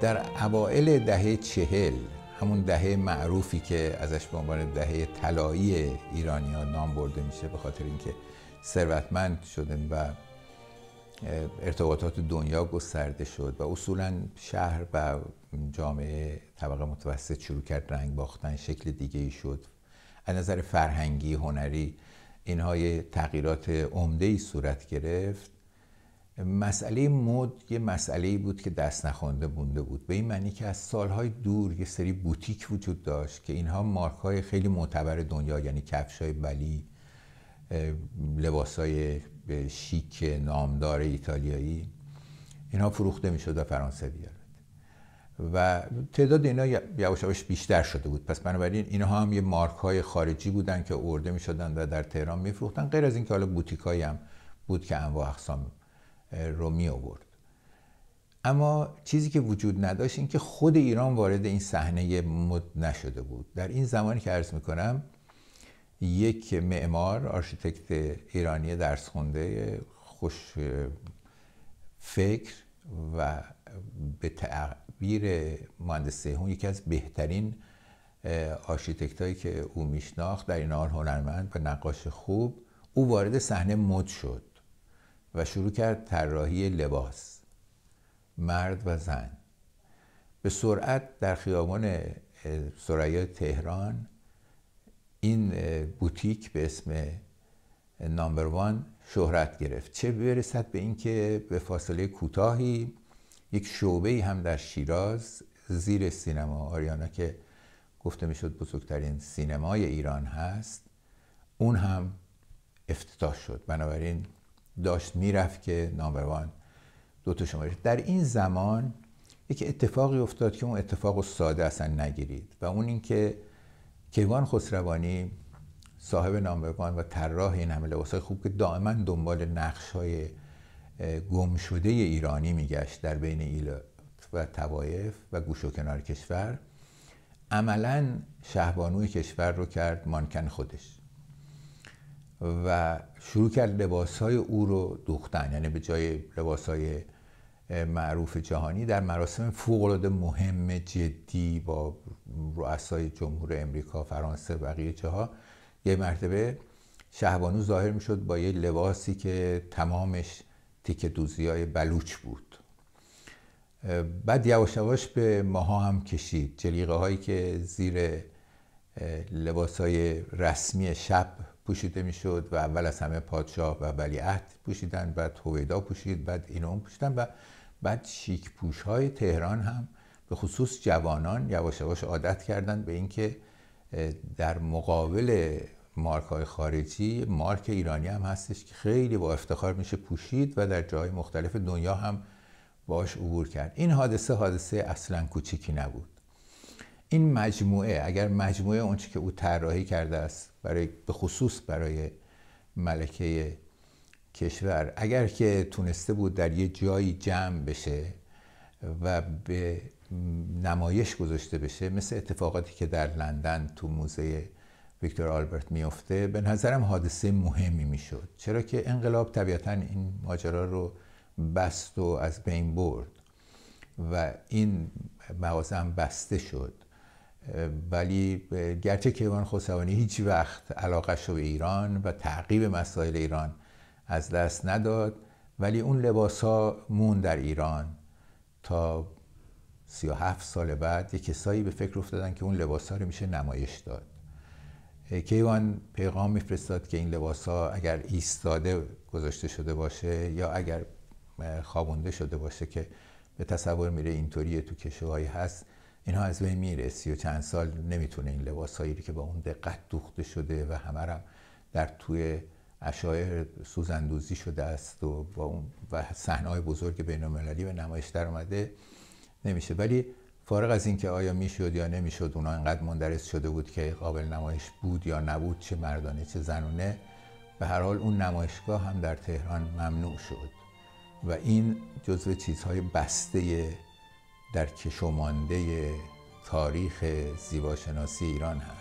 در اوائل دهه چهل همون دهه معروفی که ازش به عنوان دهه طلایی ها نام برده میشه به خاطر اینکه ثروتمند شدن و ارتباطات دنیا گسترده شد و اصولا شهر و جامعه طبقه متوسط شروع کرد رنگ باختن شکل دیگه ای شد از نظر فرهنگی هنری اینهای تغییرات عمده ای صورت گرفت مسئله مد یه مسئله بود که دست نخوانده بونده بود به این معنی که از سالهای دور یه سری بوتیک وجود داشت که اینها مارک های خیلی معتبر دنیا یعنی کفش های بلی لباس های شیک نامدار ایتالیایی اینها فروخته میشد و فرانسه بیارد و تعداد اینا یواش بیشتر شده بود پس بنابراین اینها هم یه مارک های خارجی بودن که ارده میشدن و در تهران میفروختن غیر از اینکه حالا بوتیک هم بود که انواع اقسام رو می آورد اما چیزی که وجود نداشت این که خود ایران وارد این صحنه مد نشده بود در این زمانی که عرض میکنم یک معمار آرشیتکت ایرانی درس خونده خوش فکر و به تعبیر مهندسه سیهون یکی از بهترین آرشیتکت هایی که او میشناخت در این حال هنرمند و نقاش خوب او وارد صحنه مد شد و شروع کرد طراحی لباس مرد و زن به سرعت در خیابان سریا تهران این بوتیک به اسم نامبر وان شهرت گرفت چه برسد به اینکه به فاصله کوتاهی یک شعبه هم در شیراز زیر سینما آریانا که گفته میشد بزرگترین سینمای ایران هست اون هم افتتاح شد بنابراین داشت میرفت که نامروان دو تا شماره در این زمان یک اتفاقی افتاد که اون اتفاق رو ساده اصلا نگیرید و اون اینکه کیوان خسروانی صاحب وان و طراح این همه واسه خوب که دائما دنبال نقش های گم شده ایرانی میگشت در بین ایل و توایف و گوش و کنار کشور عملا شهبانوی کشور رو کرد مانکن خودش و شروع کرد لباس های او رو دوختن یعنی به جای لباس های معروف جهانی در مراسم فوق مهم جدی با رؤسای جمهور امریکا فرانسه بقیه جاها یه مرتبه شهبانو ظاهر میشد با یه لباسی که تمامش تیک دوزی های بلوچ بود بعد یواش به ماها هم کشید جلیقه هایی که زیر لباس های رسمی شب پوشیده میشد و اول از همه پادشاه و ولیعهد پوشیدن بعد هویدا پوشید بعد اینا پوشیدن و بعد شیک پوش های تهران هم به خصوص جوانان یواش یواش عادت کردند به اینکه در مقابل مارک های خارجی مارک ایرانی هم هستش که خیلی با افتخار میشه پوشید و در جای مختلف دنیا هم باش عبور کرد این حادثه حادثه اصلا کوچیکی نبود این مجموعه اگر مجموعه اونچه که او طراحی کرده است برای به خصوص برای ملکه کشور اگر که تونسته بود در یه جایی جمع بشه و به نمایش گذاشته بشه مثل اتفاقاتی که در لندن تو موزه ویکتور آلبرت میفته به نظرم حادثه مهمی میشد چرا که انقلاب طبیعتا این ماجرا رو بست و از بین برد و این هم بسته شد ولی گرچه کیوان خسروانی هیچ وقت علاقش رو به ایران و تعقیب مسائل ایران از دست نداد ولی اون لباس ها مون در ایران تا هفت سال بعد یه کسایی به فکر افتادن که اون لباس ها رو میشه نمایش داد کیوان پیغام میفرستاد که این لباس ها اگر ایستاده گذاشته شده باشه یا اگر خوابونده شده باشه که به تصور میره اینطوریه تو کشوهایی هست اینها از بین میره سی و چند سال نمیتونه این لباس هایی که با اون دقت دوخته شده و همه را در توی اشایر سوزندوزی شده است و با اون و صحنه بزرگ بین المللی به نمایش در اومده نمیشه ولی فارغ از اینکه آیا میشد یا نمیشد اونا انقدر مندرس شده بود که قابل نمایش بود یا نبود چه مردانه چه زنونه به هر حال اون نمایشگاه هم در تهران ممنوع شد و این جزو چیزهای بسته در کشومانده تاریخ زیباشناسی ایران هست